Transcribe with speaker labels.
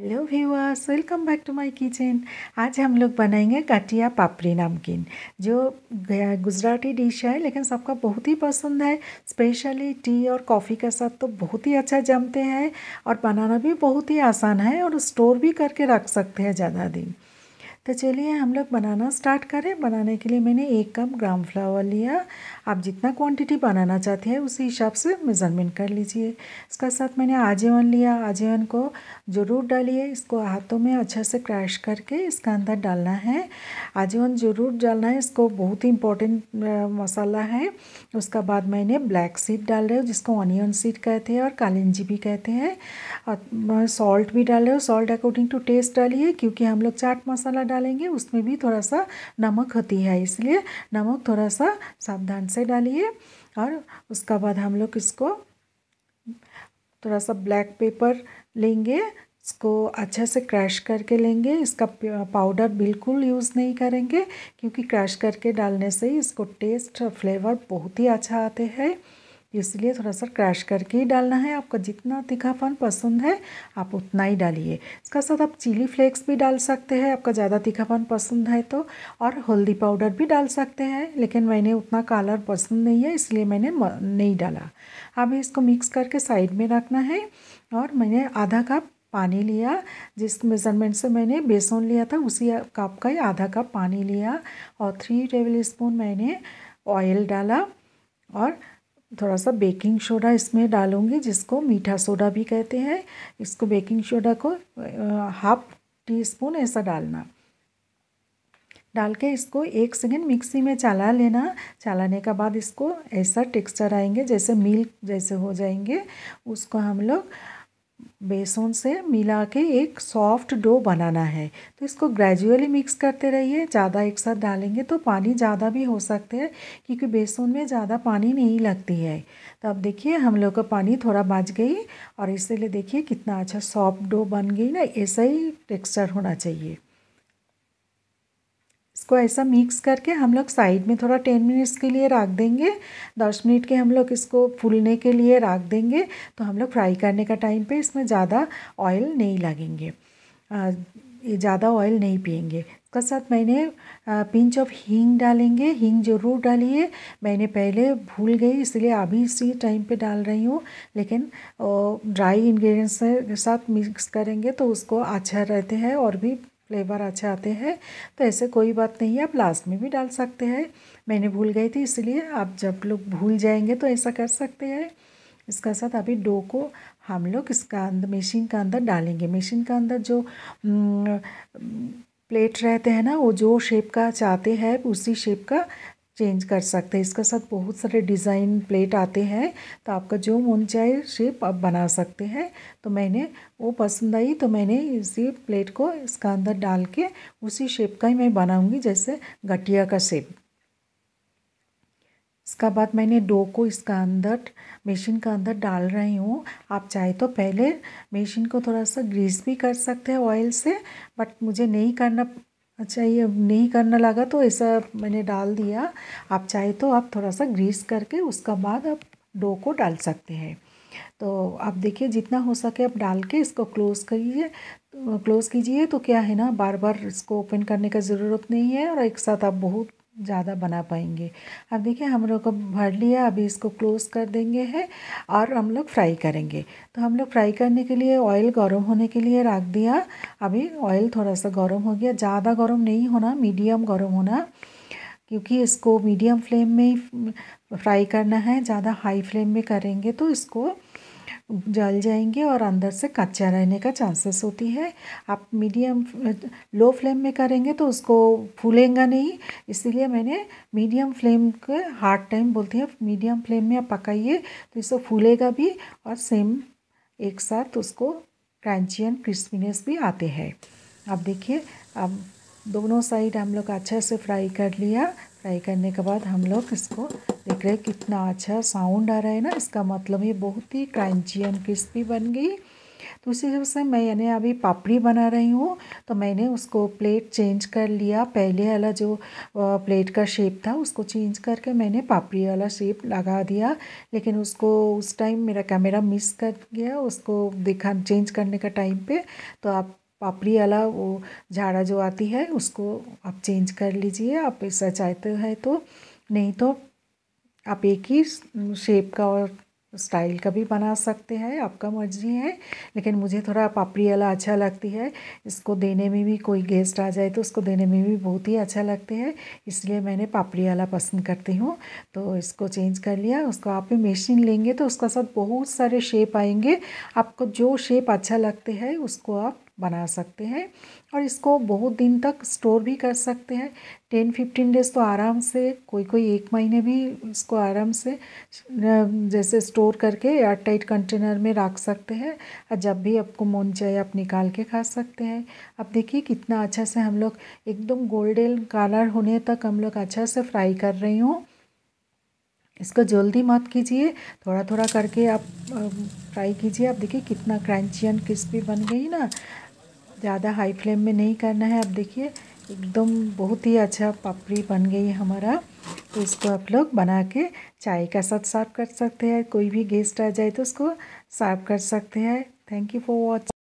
Speaker 1: hello viewers welcome back to my kitchen आज हम लोग बनाएंगे काटिया पापड़ी नमकीन जो गुजराती डिश है लेकिन सबका बहुत ही पसंद है स्पेशली टी और कॉफ़ी के साथ तो बहुत ही अच्छा जमते हैं और बनाना भी बहुत ही आसान है और स्टोर भी करके रख सकते हैं ज़्यादा दिन तो चलिए हम लोग बनाना स्टार्ट करें बनाने के लिए मैंने एक कप ग्राम फ्लावर लिया आप जितना क्वांटिटी बनाना चाहते हैं उसी हिसाब से मेज़रमेंट कर लीजिए इसका साथ मैंने आजीवन लिया आजीवन को जरूर डालिए इसको हाथों में अच्छे से क्रैश करके इसका अंदर डालना है आजीवन जरूर डालना है इसको बहुत ही इंपॉर्टेंट मसाला है उसका बाद मैंने ब्लैक सीड डाल रहे हो जिसको ऑनियन सीड कहते हैं और कालिंजी भी कहते हैं और सॉल्ट भी डाल रहे हो सॉल्ट अकॉर्डिंग टू टेस्ट डालिए क्योंकि हम लोग चाट मसाला डाल डालेंगे उसमें भी थोड़ा सा नमक होती है इसलिए नमक थोड़ा सा सावधान से डालिए और उसका बाद हम लोग इसको थोड़ा सा ब्लैक पेपर लेंगे इसको अच्छे से क्रैश करके लेंगे इसका पाउडर बिल्कुल यूज़ नहीं करेंगे क्योंकि क्रैश करके डालने से ही इसको टेस्ट फ्लेवर बहुत ही अच्छा आते हैं इसलिए थोड़ा सा क्रैश करके ही डालना है आपको जितना तीखापन पसंद है आप उतना ही डालिए इसका साथ आप चिली फ्लेक्स भी डाल सकते हैं आपका ज़्यादा तीखापन पसंद है तो और हल्दी पाउडर भी डाल सकते हैं लेकिन मैंने उतना कलर पसंद नहीं है इसलिए मैंने नहीं डाला अब इसको मिक्स करके साइड में रखना है और मैंने आधा कप पानी लिया जिस मेज़रमेंट से मैंने बेसन लिया था उसी कप का ही आधा कप पानी लिया और थ्री टेबल स्पून मैंने ऑयल डाला और थोड़ा सा बेकिंग सोडा इसमें डालूँगी जिसको मीठा सोडा भी कहते हैं इसको बेकिंग सोडा को हाफ टी स्पून ऐसा डालना डाल के इसको एक सेकेंड मिक्सी में चला लेना चलाने के बाद इसको ऐसा टेक्सचर आएंगे जैसे मिल्क जैसे हो जाएंगे उसको हम लोग बेसन से मिला के एक सॉफ्ट डो बनाना है तो इसको ग्रेजुअली मिक्स करते रहिए ज़्यादा एक साथ डालेंगे तो पानी ज़्यादा भी हो सकते हैं क्योंकि बेसन में ज़्यादा पानी नहीं लगती है तो अब देखिए हम लोग का पानी थोड़ा बच गई और इसलिए देखिए कितना अच्छा सॉफ्ट डो बन गई ना ऐसा ही टेक्सचर होना चाहिए इसको ऐसा मिक्स करके हम लोग साइड में थोड़ा टेन मिनट्स के लिए रख देंगे दस मिनट के हम लोग इसको फूलने के लिए रख देंगे तो हम लोग फ्राई करने का टाइम पे इसमें ज़्यादा ऑयल नहीं लगेंगे ज़्यादा ऑयल नहीं पियेंगे उसके साथ मैंने पिंच ऑफ हींग डालेंगे हींग ज़रूर डालिए मैंने पहले भूल गई इसलिए अभी इसी टाइम पे डाल रही हूँ लेकिन ड्राई इन्ग्रीडियंट्स के साथ मिक्स करेंगे तो उसको अच्छा रहते हैं और भी फ्लेवर अच्छे आते हैं तो ऐसे कोई बात नहीं है आप लास्ट में भी डाल सकते हैं मैंने भूल गई थी इसलिए आप जब लोग भूल जाएंगे तो ऐसा कर सकते हैं इसका साथ अभी डो को हम लोग इसका अंदर मशीन का अंदर डालेंगे मशीन का अंदर जो प्लेट रहते हैं ना वो जो शेप का चाहते हैं उसी शेप का चेंज कर सकते हैं इसके साथ बहुत सारे डिज़ाइन प्लेट आते हैं तो आपका जो मन चाहे शेप आप बना सकते हैं तो मैंने वो पसंद आई तो मैंने इसी प्लेट को इसका अंदर डाल के उसी शेप का ही मैं बनाऊंगी जैसे गठिया का शेप इसका बाद मैंने डो को इसका अंदर मशीन का अंदर डाल रही हूँ आप चाहे तो पहले मशीन को थोड़ा सा ग्रीस भी कर सकते हैं ऑयल से बट मुझे नहीं करना अच्छा ये नहीं करना लगा तो ऐसा मैंने डाल दिया आप चाहे तो आप थोड़ा सा ग्रीस करके उसका बाद आप डो को डाल सकते हैं तो आप देखिए जितना हो सके आप डाल के इसको क्लोज़ करिए क्लोज़ तो, कीजिए तो क्या है ना बार बार इसको ओपन करने का ज़रूरत नहीं है और एक साथ आप बहुत ज़्यादा बना पाएंगे अब देखिए हम लोग को भर लिया अभी इसको क्लोज़ कर देंगे है और हम लोग फ्राई करेंगे तो हम लोग फ्राई करने के लिए ऑयल गर्म होने के लिए रख दिया अभी ऑयल थोड़ा सा गर्म हो गया ज़्यादा गर्म नहीं होना मीडियम गर्म होना क्योंकि इसको मीडियम फ्लेम में ही फ्राई करना है ज़्यादा हाई फ्लेम में करेंगे तो इसको जल जाएंगे और अंदर से कच्चा रहने का चांसेस होती है आप मीडियम लो फ्लेम में करेंगे तो उसको फूलेंगा नहीं इसीलिए मैंने मीडियम फ्लेम के हार्ड टाइम बोलते हैं मीडियम फ्लेम में आप पकाइए तो इसको फूलेगा भी और सेम एक साथ उसको क्रंची एंड क्रिस्पीनेस भी आते हैं अब देखिए अब दोनों साइड हम लोग अच्छे से फ्राई कर लिया फ्राई करने के बाद हम लोग इसको देख रहे हैं कितना अच्छा साउंड आ रहा है ना इसका मतलब ये बहुत ही क्रंची एंड क्रिस्पी बन गई तो उसी हिसाब से मैं यानी अभी पापड़ी बना रही हूँ तो मैंने उसको प्लेट चेंज कर लिया पहले वाला जो प्लेट का शेप था उसको चेंज करके मैंने पापड़ी वाला शेप लगा दिया लेकिन उसको उस टाइम मेरा कैमरा मिस कर गया उसको देखा चेंज करने का टाइम पे तो आप पापड़ी वाला वो झाड़ा जो आती है उसको आप चेंज कर लीजिए आप ऐसा चाहते हैं तो नहीं तो आप एक ही शेप का और स्टाइल का भी बना सकते हैं आपका मर्जी है लेकिन मुझे थोड़ा पापड़ी वाला अच्छा लगती है इसको देने में भी कोई गेस्ट आ जाए तो उसको देने में भी बहुत ही अच्छा लगते हैं इसलिए मैंने पापड़ी वाला पसंद करती हूँ तो इसको चेंज कर लिया उसको आप मशीन लेंगे तो उसका साथ बहुत सारे शेप आएंगे आपको जो शेप अच्छा लगते हैं उसको आप बना सकते हैं और इसको बहुत दिन तक स्टोर भी कर सकते हैं टेन फिफ्टीन डेज़ तो आराम से कोई कोई एक महीने भी इसको आराम से जैसे स्टोर करके एयर टाइट कंटेनर में रख सकते हैं और जब भी आपको मन चाहे आप निकाल के खा सकते हैं अब देखिए कितना अच्छा से हम लोग एकदम गोल्डन कलर होने तक हम लोग अच्छा से फ्राई कर रही हूँ इसको जल्दी मत कीजिए थोड़ा थोड़ा करके आप फ्राई कीजिए आप देखिए कितना क्रंची एंड क्रिस्पी बन गई ना ज़्यादा हाई फ्लेम में नहीं करना है अब देखिए एकदम बहुत ही अच्छा पापड़ी बन गई है हमारा तो इसको आप लोग बना के चाय का साथ सर्व कर सकते हैं कोई भी गेस्ट आ जाए तो उसको सर्व कर सकते हैं थैंक यू फॉर वॉच